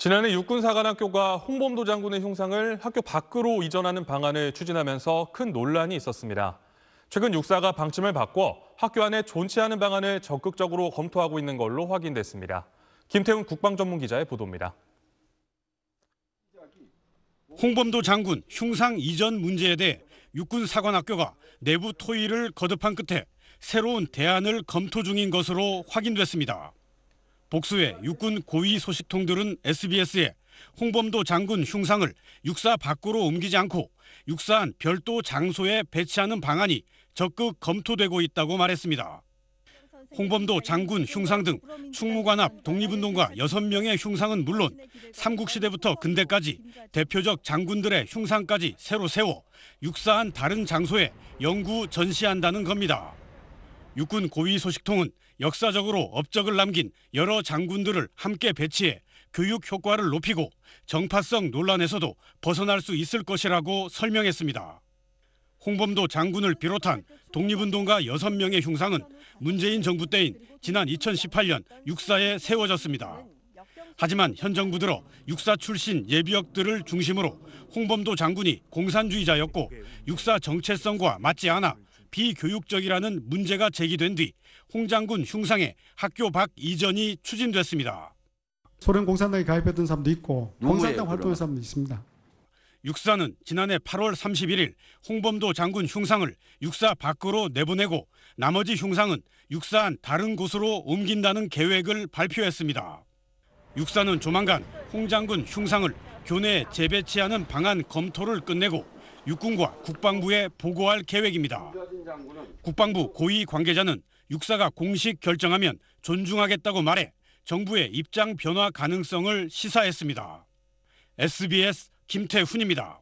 지난해 육군사관학교가 홍범도 장군의 흉상을 학교 밖으로 이전하는 방안을 추진하면서 큰 논란이 있었습니다. 최근 육사가 방침을 바꿔 학교 안에 존치하는 방안을 적극적으로 검토하고 있는 걸로 확인됐습니다. 김태훈 국방전문기자의 보도입니다. 홍범도 장군 흉상 이전 문제에 대해 육군사관학교가 내부 토의를 거듭한 끝에 새로운 대안을 검토 중인 것으로 확인됐습니다. 복수의 육군 고위 소식통들은 SBS에 홍범도 장군 흉상을 육사 밖으로 옮기지 않고 육사한 별도 장소에 배치하는 방안이 적극 검토되고 있다고 말했습니다. 홍범도 장군 흉상 등 충무관 앞 독립운동가 6명의 흉상은 물론 삼국시대부터 근대까지 대표적 장군들의 흉상까지 새로 세워 육사한 다른 장소에 영구 전시한다는 겁니다. 육군 고위 소식통은 역사적으로 업적을 남긴 여러 장군들을 함께 배치해 교육 효과를 높이고 정파성 논란에서도 벗어날 수 있을 것이라고 설명했습니다. 홍범도 장군을 비롯한 독립운동가 6명의 흉상은 문재인 정부 때인 지난 2018년 육사에 세워졌습니다. 하지만 현 정부 들어 육사 출신 예비역들을 중심으로 홍범도 장군이 공산주의자였고 육사 정체성과 맞지 않아 비교육적이라는 문제가 제기된 뒤 홍장군 흉상에 학교 밖 이전이 추진됐습니다. 소련 공산당에 가입했던 사람도 있고 공산당 활동한 사람도 있습니다. 육사는 지난해 8월 31일 홍범도 장군 흉상을 육사 밖으로 내보내고 나머지 흉상은 육사안 다른 곳으로 옮긴다는 계획을 발표했습니다. 육사는 조만간 홍 장군 흉상을 교내에 재배치하는 방안 검토를 끝내고 육군과 국방부에 보고할 계획입니다. 국방부 고위 관계자는 육사가 공식 결정하면 존중하겠다고 말해 정부의 입장 변화 가능성을 시사했습니다. SBS 김태훈입니다.